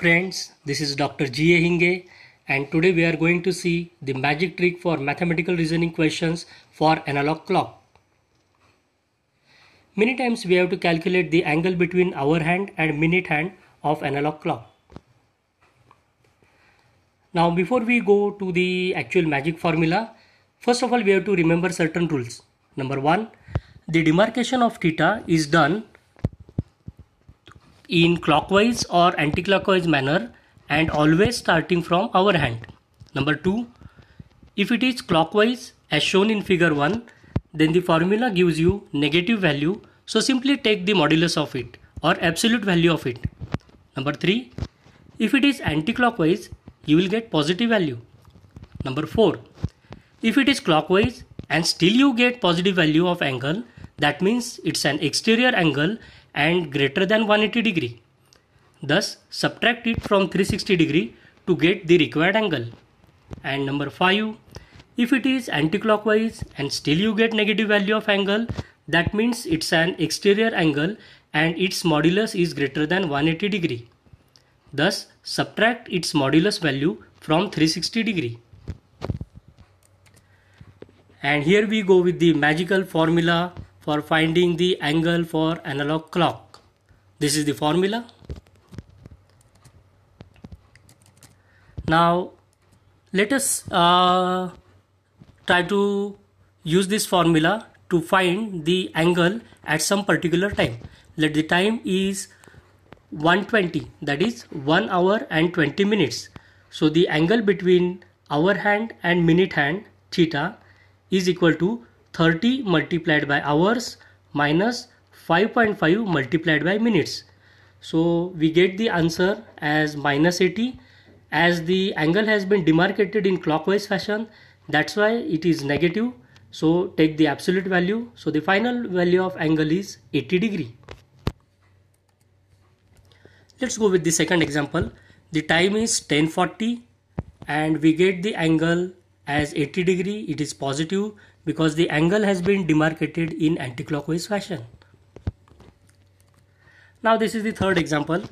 Friends, this is Dr. G. A. Hinge and today we are going to see the magic trick for mathematical reasoning questions for analog clock. Many times we have to calculate the angle between hour hand and minute hand of analog clock. Now before we go to the actual magic formula, first of all we have to remember certain rules. Number 1, the demarcation of theta is done in clockwise or anticlockwise manner and always starting from our hand. Number 2. If it is clockwise as shown in figure 1 then the formula gives you negative value so simply take the modulus of it or absolute value of it. Number 3. If it is anticlockwise you will get positive value. Number 4. If it is clockwise and still you get positive value of angle that means it's an exterior angle and greater than 180 degree. Thus subtract it from 360 degree to get the required angle. And number 5. If it is anticlockwise and still you get negative value of angle that means it's an exterior angle and its modulus is greater than 180 degree. Thus subtract its modulus value from 360 degree. And here we go with the magical formula for finding the angle for analog clock. This is the formula. Now let us uh, try to use this formula to find the angle at some particular time. Let the time is 120 that is 1 hour and 20 minutes. So the angle between hour hand and minute hand theta is equal to 30 multiplied by hours minus 5.5 multiplied by minutes. So we get the answer as minus 80 as the angle has been demarcated in clockwise fashion that's why it is negative so take the absolute value so the final value of angle is 80 degree. Let's go with the second example the time is 1040 and we get the angle as 80 degree it is positive because the angle has been demarcated in anticlockwise fashion. Now this is the third example.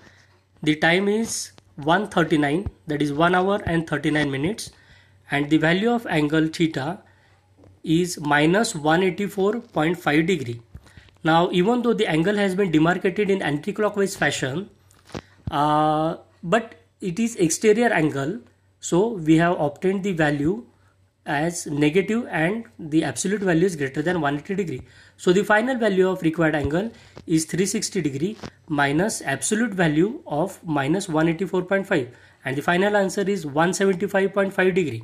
The time is 139 that is 1 hour and 39 minutes and the value of angle theta is minus 184.5 degree. Now even though the angle has been demarcated in anticlockwise fashion uh, but it is exterior angle so we have obtained the value as negative and the absolute value is greater than 180 degree. So the final value of required angle is 360 degree minus absolute value of minus 184.5 and the final answer is 175.5 degree.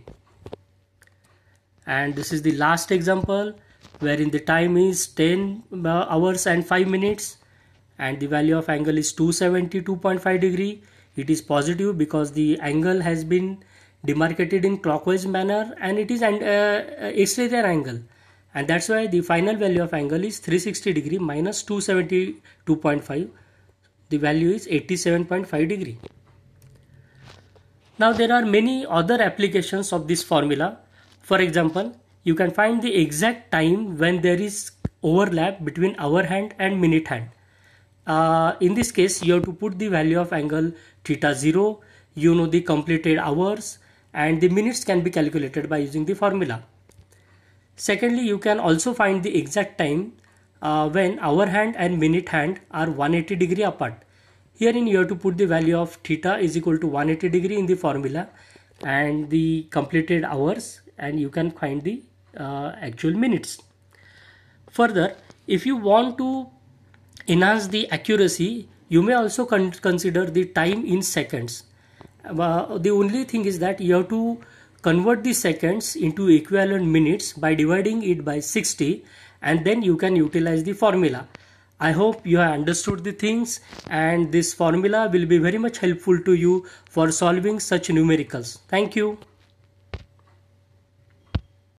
And this is the last example wherein the time is 10 uh, hours and 5 minutes and the value of angle is 272.5 degree. It is positive because the angle has been demarcated in clockwise manner and it is an uh, exterior uh, angle and that's why the final value of angle is 360 degree minus 272.5 the value is 87.5 degree now there are many other applications of this formula for example you can find the exact time when there is overlap between hour hand and minute hand uh, in this case you have to put the value of angle theta 0 you know the completed hours and the minutes can be calculated by using the formula. Secondly, you can also find the exact time uh, when hour hand and minute hand are 180 degree apart. Here in you have to put the value of theta is equal to 180 degree in the formula and the completed hours and you can find the uh, actual minutes. Further, if you want to enhance the accuracy, you may also con consider the time in seconds uh, the only thing is that you have to convert the seconds into equivalent minutes by dividing it by 60 and then you can utilize the formula. I hope you have understood the things and this formula will be very much helpful to you for solving such numericals. Thank you.